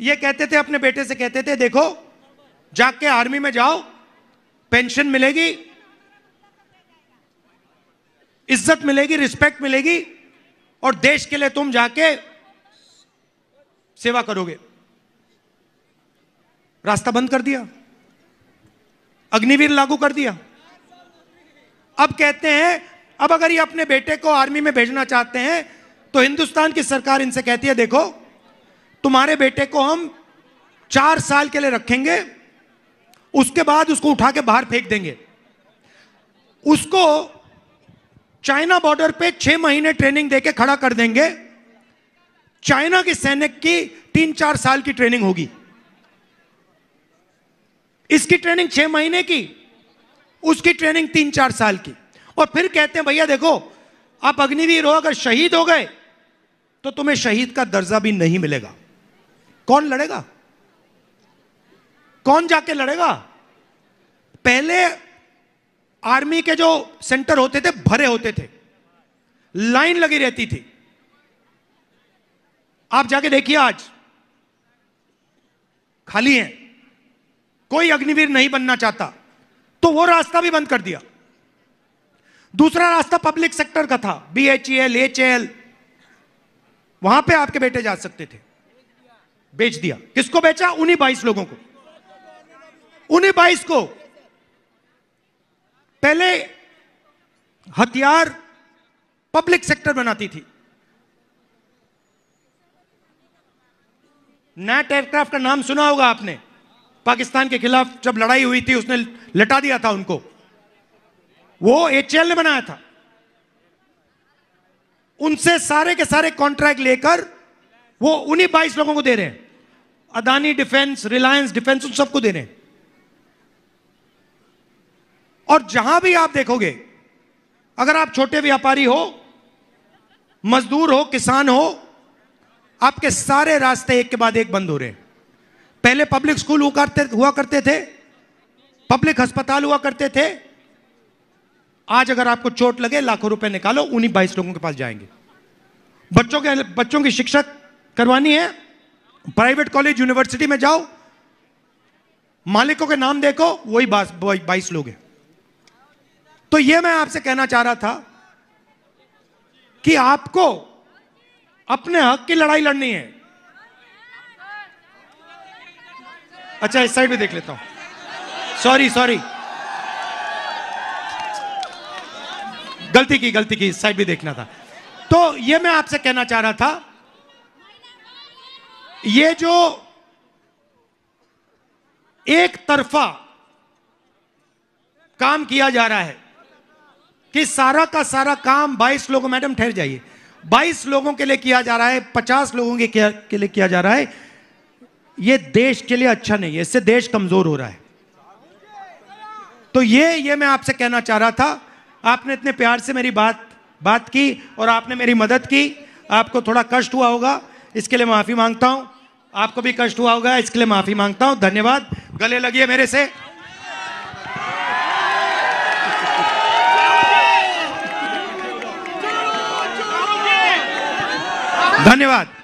ये कहते थे अपने बेटे से कहते थे देखो जाके आर्मी में जाओ पेंशन मिलेगी इज्जत मिलेगी रिस्पेक्ट मिलेगी और देश के लिए तुम जाके सेवा करोगे रास्ता बंद कर दिया अग्निवीर लागू कर दिया अब कहते हैं अब अगर ये अपने बेटे को आर्मी में भेजना चाहते हैं तो हिंदुस्तान की सरकार इनसे कहती है देखो तुम्हारे बेटे को हम चार साल के लिए रखेंगे उसके बाद उसको उठा के बाहर फेंक देंगे उसको चाइना बॉर्डर पे छह महीने ट्रेनिंग देके खड़ा कर देंगे चाइना के सैनिक की तीन चार साल की ट्रेनिंग होगी इसकी ट्रेनिंग छह महीने की उसकी ट्रेनिंग तीन चार साल की और फिर कहते हैं भैया देखो आप अग्निवीर हो अगर शहीद हो गए तो तुम्हें शहीद का दर्जा भी नहीं मिलेगा कौन लड़ेगा कौन जाके लड़ेगा पहले आर्मी के जो सेंटर होते थे भरे होते थे लाइन लगी रहती थी आप जाके देखिए आज खाली है कोई अग्निवीर नहीं बनना चाहता तो वो रास्ता भी बंद कर दिया दूसरा रास्ता पब्लिक सेक्टर का था B H E L H L वहां पे आपके बेटे जा सकते थे बेच दिया किसको बेचा उन्हीं बाईस लोगों को उन्हीं बाईस को पहले हथियार पब्लिक सेक्टर बनाती थी नेट एयरक्राफ्ट का नाम सुना होगा आपने पाकिस्तान के खिलाफ जब लड़ाई हुई थी उसने लटा दिया था उनको वो एचएल ने बनाया था उनसे सारे के सारे कॉन्ट्रैक्ट लेकर वो उन्हीं बाईस लोगों को दे रहे हैं अदानी डिफेंस रिलायंस डिफेंस उन सबको दे रहे हैं और जहां भी आप देखोगे अगर आप छोटे व्यापारी हो मजदूर हो किसान हो आपके सारे रास्ते एक के बाद एक बंद हो रहे पहले पब्लिक स्कूल हुआ करते हुआ करते थे पब्लिक अस्पताल हुआ करते थे आज अगर आपको चोट लगे लाखों रुपए निकालो उन्हीं बाईस लोगों के पास जाएंगे बच्चों के बच्चों की शिक्षक करवानी है प्राइवेट कॉलेज यूनिवर्सिटी में जाओ मालिकों के नाम देखो वही बाईस लोग हैं तो यह मैं आपसे कहना चाह रहा था कि आपको अपने हक की लड़ाई लड़नी है अच्छा इस साइड भी देख लेता हूं सॉरी सॉरी गलती की गलती की इस साइड भी देखना था तो यह मैं आपसे कहना चाह रहा था ये जो एक तरफा काम किया जा रहा है कि सारा का सारा काम 22 लोगों मैडम ठहर जाइए 22 लोगों के लिए किया जा रहा है 50 लोगों के, के लिए किया जा रहा है ये देश के लिए अच्छा नहीं है इससे देश कमजोर हो रहा है तो ये ये मैं आपसे कहना चाह रहा था आपने इतने प्यार से मेरी बात बात की और आपने मेरी मदद की आपको थोड़ा कष्ट हुआ होगा इसके लिए माफी मांगता हूं आपको भी कष्ट हुआ होगा इसके लिए माफी मांगता हूं धन्यवाद गले लगी मेरे से धन्यवाद